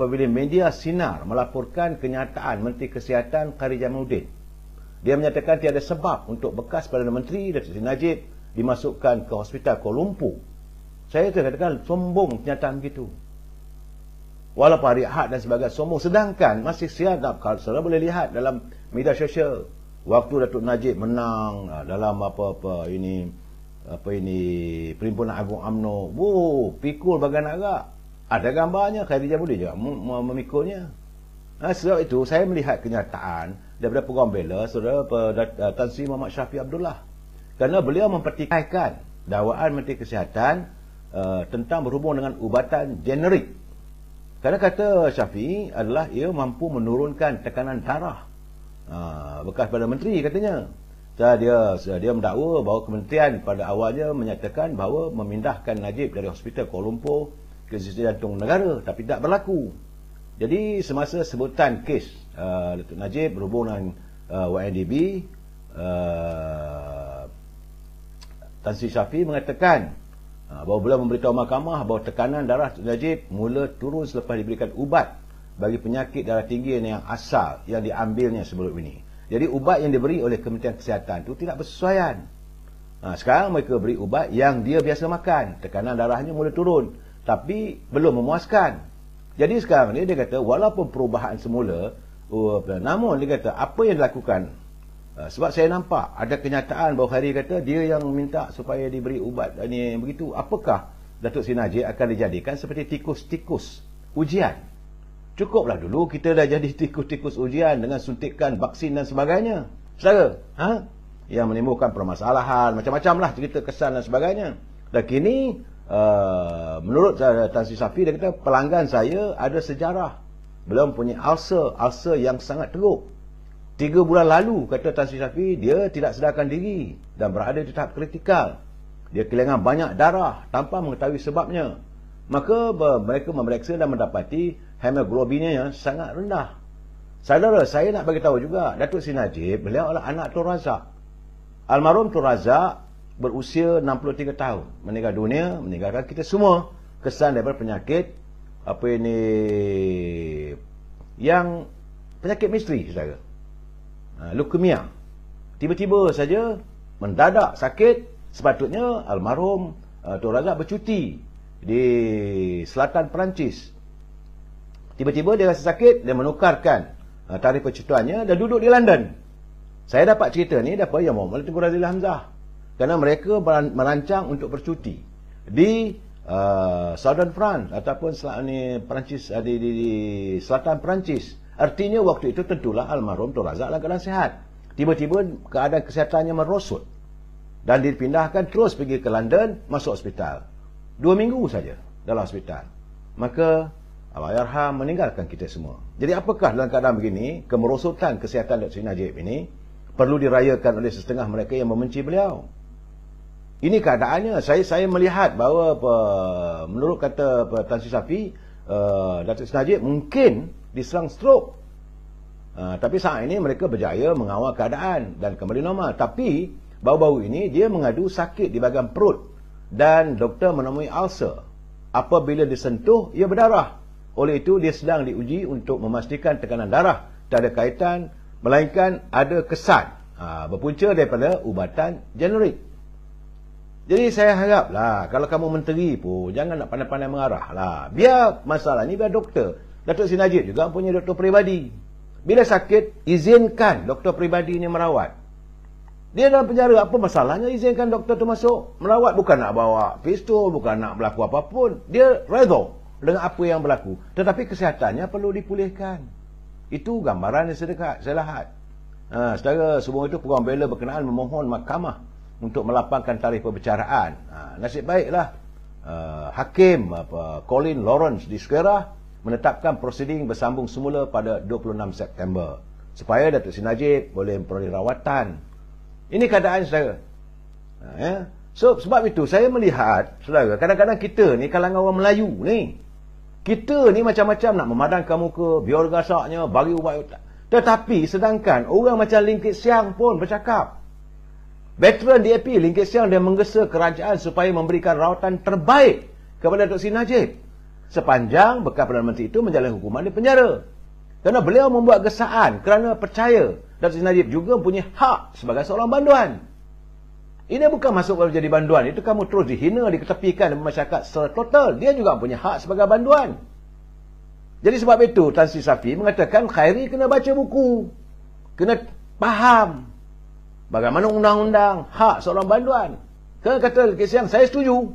apabila media sinar melaporkan kenyataan Menteri Kesihatan Khairi Jamaluddin. Dia menyatakan tiada sebab untuk bekas Perdana Menteri Dato' Sri Najib dimasukkan ke hospital Kuala Lumpur. Saya katakan sombong kenyataan begitu. Walaupun hari Ahad dan sebagainya sombong. Sedangkan masih siap kalau boleh lihat dalam media sosial. Waktu Datuk Najib menang ah, dalam apa-apa ini apa ini perimpunan agung AMNO. Wow, pikul bagan agak. Ada gambarnya Khadijah boleh juga memikulnya. Ha, sebab itu saya melihat kenyataan daripada Pegawai Bela saudara eh, Tan Sri Muhammad Syafi Abdullah. Kerana beliau mempertikaikan dakwaan Menteri Kesihatan uh, tentang berhubung dengan ubatan generik. Kerana kata Syafi adalah ia mampu menurunkan tekanan darah. Uh, bekas pada menteri katanya. Dan dia dia mendakwa bahawa kementerian pada awalnya menyatakan bahawa memindahkan Najib dari hospital Kuala Lumpur kesejahteraan negara tapi tak berlaku. Jadi semasa sebutan kes uh, Datuk Najib berhubung dengan uh, YNDB uh, Tan Sri Syafi mengatakan uh, bahawa beliau memberitahu mahkamah bahawa tekanan darah Datuk Najib mula turun selepas diberikan ubat bagi penyakit darah tinggi yang asal yang diambilnya sebelum ini. Jadi ubat yang diberi oleh Kementerian Kesihatan itu tidak bersesuaian. Ha, sekarang mereka beri ubat yang dia biasa makan. Tekanan darahnya mula turun tapi belum memuaskan. Jadi sekarang ni dia kata walaupun perubahan semula uh, namun dia kata apa yang dilakukan uh, sebab saya nampak ada kenyataan bahawa hari kata dia yang minta supaya diberi ubat ini begitu apakah Datuk Sinaji akan dijadikan seperti tikus-tikus ujian. Cukuplah dulu kita dah jadi tikus-tikus ujian dengan suntikan vaksin dan sebagainya. Saudara, ha? Yang menimbulkan permasalahan macam macam lah. cerita kesan dan sebagainya. Dan kini uh, menurut eh, Tan Sri Safi dia kata pelanggan saya ada sejarah beliau mempunyai ulcer ulcer yang sangat teruk Tiga bulan lalu kata Tan Sri Safi dia tidak sedarkan diri dan berada di tahap kritikal dia kehilangan banyak darah tanpa mengetahui sebabnya maka mereka memeriksa dan mendapati hemoglobinnya yang sangat rendah Saudara, saya nak bagi tahu juga Datuk Sinajib, beliau adalah anak Tun Razak. Almarhum Tun Razak berusia 63 tahun meninggal dunia meninggalkan kita semua kesan daripada penyakit apa ini yang penyakit misteri saudara ha, leukemia tiba-tiba saja mendadak sakit sepatutnya almarhum eh, Tuan Razak bercuti di selatan Perancis tiba-tiba dia rasa sakit dia menukarkan eh, tarikh percutuannya dan duduk di London saya dapat cerita ni daripada Yang Mohamad Tengku Razilah Hamzah kerana mereka merancang untuk bercuti di uh, Southern France ataupun selatan Perancis uh, di, di, di selatan Perancis. Artinya waktu itu tentulah almarhum Tun Razak dalam sihat. Tiba-tiba keadaan kesihatannya merosot dan dipindahkan terus pergi ke London masuk hospital. Dua minggu saja dalam hospital. Maka Allahyarham meninggalkan kita semua. Jadi apakah dalam keadaan begini kemerosotan kesihatan Dr. Najib ini perlu dirayakan oleh setengah mereka yang membenci beliau? ini keadaannya saya saya melihat bahawa apa, menurut kata apa, Tan Sri Safi uh, Datuk Senajib mungkin diserang strok uh, eh, tapi saat ini mereka berjaya mengawal keadaan dan kembali normal tapi bau-bau ini dia mengadu sakit di bahagian perut dan doktor menemui ulcer apabila disentuh ia berdarah oleh itu dia sedang diuji untuk memastikan tekanan darah tak ada kaitan melainkan ada kesan uh, berpunca daripada ubatan generik jadi saya haraplah kalau kamu menteri pun jangan nak pandai-pandai mengarahlah. Biar masalah ni biar doktor. Datuk Sinajib juga punya doktor peribadi. Bila sakit, izinkan doktor peribadinya merawat. Dia dalam penjara, apa masalahnya izinkan doktor tu masuk? Merawat bukan nak bawa pistol, bukan nak berlaku apapun. Dia redha dengan apa yang berlaku. Tetapi kesihatannya perlu dipulihkan. Itu gambaran yang sedekat, saya lahat. Ha, setara semua itu, Puan Bela berkenaan memohon mahkamah untuk melapangkan tarikh perbicaraan. Ha, nasib baiklah uh, hakim apa Colin Lawrence di Sekera menetapkan prosiding bersambung semula pada 26 September supaya Datuk Sinajib boleh memperoleh rawatan. Ini keadaan saya. Ha, ya. So sebab itu saya melihat saudara kadang-kadang kita ni kalangan orang Melayu ni kita ni macam-macam nak memadamkan muka, biar gasaknya, bagi ubat. Tetapi sedangkan orang macam Lingkit Siang pun bercakap. Veteran DAP Lim Kek Siang dan menggesa kerajaan supaya memberikan rawatan terbaik kepada Dr. Sin Najib sepanjang bekas Perdana Menteri itu menjalani hukuman di penjara. Kerana beliau membuat gesaan kerana percaya Dr. Sin Najib juga mempunyai hak sebagai seorang banduan. Ini bukan masuk kalau jadi banduan. Itu kamu terus dihina, diketepikan oleh masyarakat secara total. Dia juga mempunyai hak sebagai banduan. Jadi sebab itu Tan Sri Safi mengatakan Khairi kena baca buku. Kena faham Bagaimana undang-undang hak seorang banduan? Kena kata Siang saya setuju.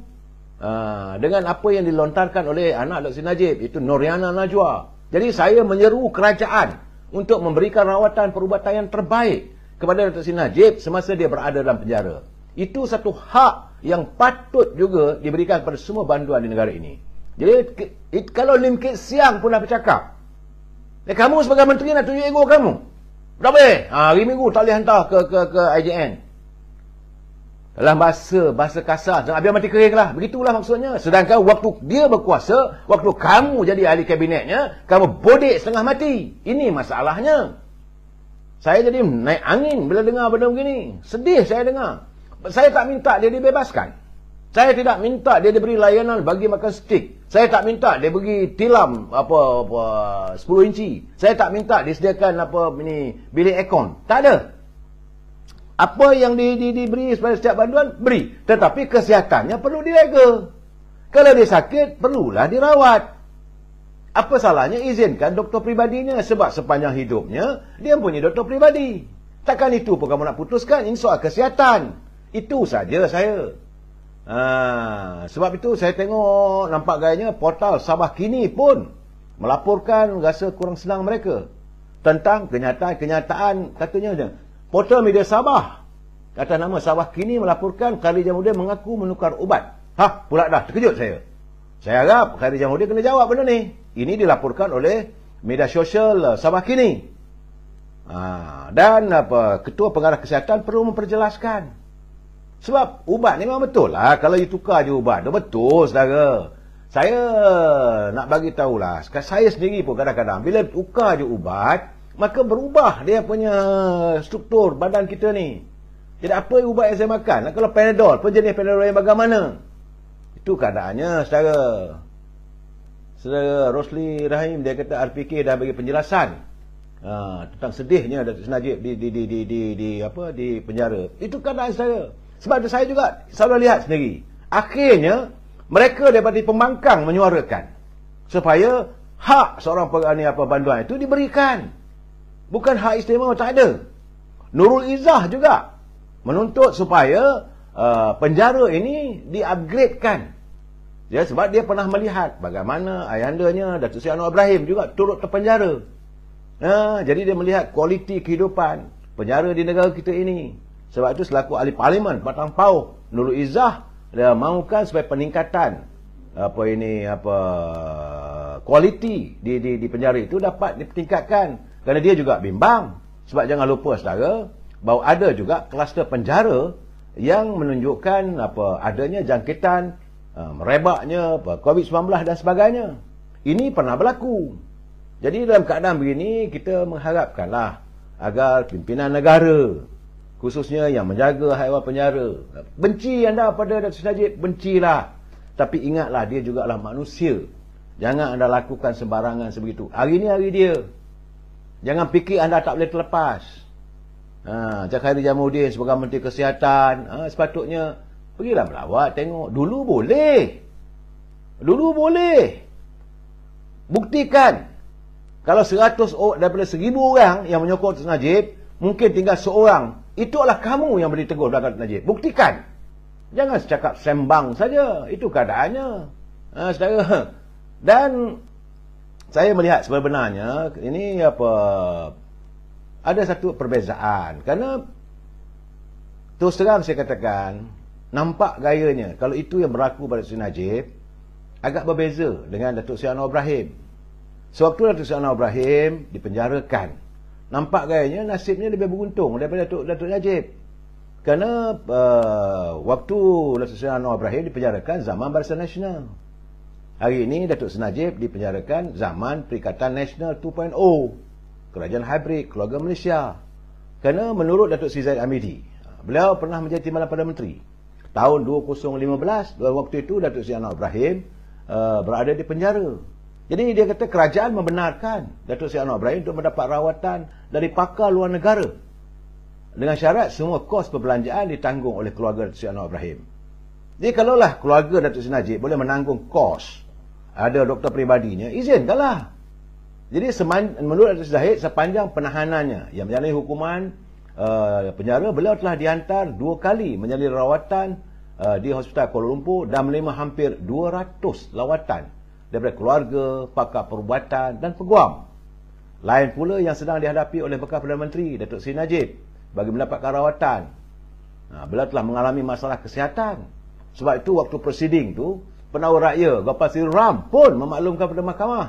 Ha, dengan apa yang dilontarkan oleh anak Dr. Najib, itu Noriana Najwa. Jadi saya menyeru kerajaan untuk memberikan rawatan perubatan yang terbaik kepada Dr. Najib semasa dia berada dalam penjara. Itu satu hak yang patut juga diberikan kepada semua banduan di negara ini. Jadi kalau Lim Kit Siang pun dah bercakap, eh, kamu sebagai menteri nak tunjuk ego kamu. Berapa eh? Ha, hari minggu tak boleh hantar ke ke ke IJN. Dalam bahasa, bahasa kasar. Jangan biar mati kering lah. Begitulah maksudnya. Sedangkan waktu dia berkuasa, waktu kamu jadi ahli kabinetnya, kamu bodek setengah mati. Ini masalahnya. Saya jadi naik angin bila dengar benda begini. Sedih saya dengar. Saya tak minta dia dibebaskan. Saya tidak minta dia diberi layanan bagi makan stik. Saya tak minta dia bagi tilam apa apa 10 inci. Saya tak minta disediakan apa ni bilik aircon. Tak ada. Apa yang di, di, diberi sebagai setiap banduan, beri. Tetapi kesihatannya perlu dijaga. Kalau dia sakit, perlulah dirawat. Apa salahnya izinkan doktor pribadinya sebab sepanjang hidupnya dia punya doktor pribadi. Takkan itu pun kamu nak putuskan? Ini soal kesihatan. Itu saja saya. Ha, sebab itu saya tengok nampak gayanya portal Sabah Kini pun melaporkan rasa kurang senang mereka tentang kenyataan-kenyataan katanya je. Portal media Sabah kata nama Sabah Kini melaporkan Khairi Jamudin mengaku menukar ubat. Ha, pula dah terkejut saya. Saya harap Khairi Jamudin kena jawab benda ni. Ini dilaporkan oleh media sosial Sabah Kini. Ha, dan apa ketua pengarah kesihatan perlu memperjelaskan. Sebab ubat ni memang betul lah. Kalau you tukar je ubat. Dia betul saudara. Saya nak bagi tahulah. Saya sendiri pun kadang-kadang. Bila tukar je ubat. Maka berubah dia punya struktur badan kita ni. Jadi apa ubat yang saya makan? Nah, kalau panadol. Apa jenis panadol yang bagaimana? Itu keadaannya saudara. Saudara Rosli Rahim. Dia kata RPK dah bagi penjelasan. Ha, tentang sedihnya Datuk Senajib di, di, di, di, di, di, apa, di penjara. Itu keadaan saudara. Sebab itu saya juga selalu lihat sendiri. Akhirnya, mereka daripada pembangkang menyuarakan. Supaya hak seorang pegawai apa banduan itu diberikan. Bukan hak istimewa, tak ada. Nurul Izzah juga menuntut supaya uh, penjara ini diupgradekan. Ya, sebab dia pernah melihat bagaimana ayahandanya Datuk Seri Anwar Ibrahim juga turut terpenjara. Uh, jadi dia melihat kualiti kehidupan penjara di negara kita ini. Sebab itu selaku ahli parlimen Batang Pau Nurul Izzah dia mahukan supaya peningkatan apa ini apa kualiti di di di penjara itu dapat ditingkatkan kerana dia juga bimbang sebab jangan lupa saudara bau ada juga kluster penjara yang menunjukkan apa adanya jangkitan merebaknya um, apa COVID-19 dan sebagainya. Ini pernah berlaku. Jadi dalam keadaan begini kita mengharapkanlah agar pimpinan negara khususnya yang menjaga haiwan penyara. Benci anda pada Dato' Najib, bencilah. Tapi ingatlah, dia juga adalah manusia. Jangan anda lakukan sembarangan sebegitu. Hari ini hari dia. Jangan fikir anda tak boleh terlepas. Ha, Jakhairi Jamudin sebagai Menteri Kesihatan, ha, sepatutnya pergilah melawat, tengok. Dulu boleh. Dulu boleh. Buktikan. Kalau seratus, orang daripada 1,000 orang yang menyokong Dato' Najib, mungkin tinggal seorang. Itu adalah kamu yang beri tegur belakang Najib. Buktikan. Jangan cakap sembang saja. Itu keadaannya. Ha, saudara. Dan saya melihat sebenarnya ini apa ada satu perbezaan. Karena terus terang saya katakan nampak gayanya kalau itu yang berlaku pada Sri Najib agak berbeza dengan Datuk Sri Anwar Ibrahim. Sewaktu Datuk Sri Anwar Ibrahim dipenjarakan nampak gayanya nasibnya lebih beruntung daripada Datuk, Datuk Najib kerana uh, waktu Datuk Seri Anwar Ibrahim dipenjarakan zaman Barisan Nasional hari ini Datuk Seri Najib dipenjarakan zaman Perikatan Nasional 2.0 Kerajaan Hybrid, Keluarga Malaysia kerana menurut Datuk Seri Zaid Amidi beliau pernah menjadi Timbalan Perdana Menteri tahun 2015 waktu itu Datuk Seri Anwar Ibrahim uh, berada di penjara jadi dia kata kerajaan membenarkan Datuk Seri Anwar Ibrahim untuk mendapat rawatan dari pakar luar negara. Dengan syarat semua kos perbelanjaan ditanggung oleh keluarga Datuk Seri Anwar Ibrahim. Jadi kalaulah keluarga Datuk Seri Najib boleh menanggung kos ada doktor peribadinya, izinkanlah. Jadi menurut Datuk Seri Zahid sepanjang penahanannya yang menjalani hukuman uh, penjara, beliau telah dihantar dua kali menjalani rawatan uh, di Hospital Kuala Lumpur dan menerima hampir 200 lawatan daripada keluarga, pakar perubatan dan peguam. Lain pula yang sedang dihadapi oleh bekas Perdana Menteri, Datuk Seri Najib bagi mendapatkan rawatan. Ha, beliau telah mengalami masalah kesihatan. Sebab itu waktu proceeding tu, penawar raya Gopal Sri Ram pun memaklumkan pada mahkamah.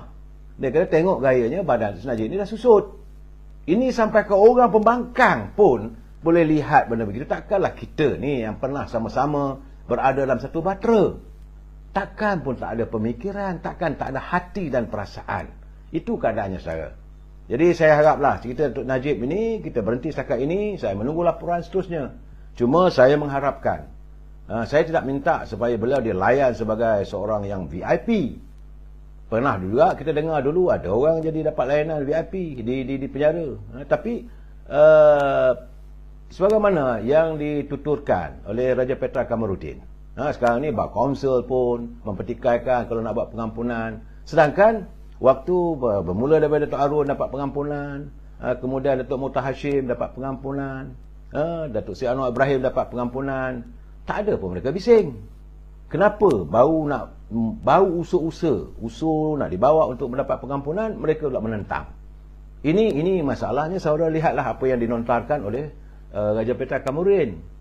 Dia kata tengok gayanya badan Datuk Seri Najib ini dah susut. Ini sampai ke orang pembangkang pun boleh lihat benda begitu. Takkanlah kita ni yang pernah sama-sama berada dalam satu batera. Takkan pun tak ada pemikiran, takkan tak ada hati dan perasaan. Itu keadaannya saya. Jadi saya haraplah cerita Tok Najib ini kita berhenti setakat ini, saya menunggu laporan seterusnya. Cuma saya mengharapkan ha, saya tidak minta supaya beliau dilayan sebagai seorang yang VIP. Pernah juga kita dengar dulu ada orang jadi dapat layanan VIP di di di penjara. Ha, tapi uh, sebagaimana yang dituturkan oleh Raja Petra Kamarudin Ha, sekarang ni buat konsel pun, mempertikaikan kalau nak buat pengampunan. Sedangkan waktu bermula daripada Datuk Arun dapat pengampunan, ha, kemudian Datuk Mutah Hashim dapat pengampunan, ha, Datuk Syed Anwar Ibrahim dapat pengampunan, tak ada pun mereka bising. Kenapa baru nak baru usul-usul, usul nak dibawa untuk mendapat pengampunan, mereka pula menentang. Ini ini masalahnya saudara lihatlah apa yang dinontarkan oleh uh, Raja Petra Kamurin.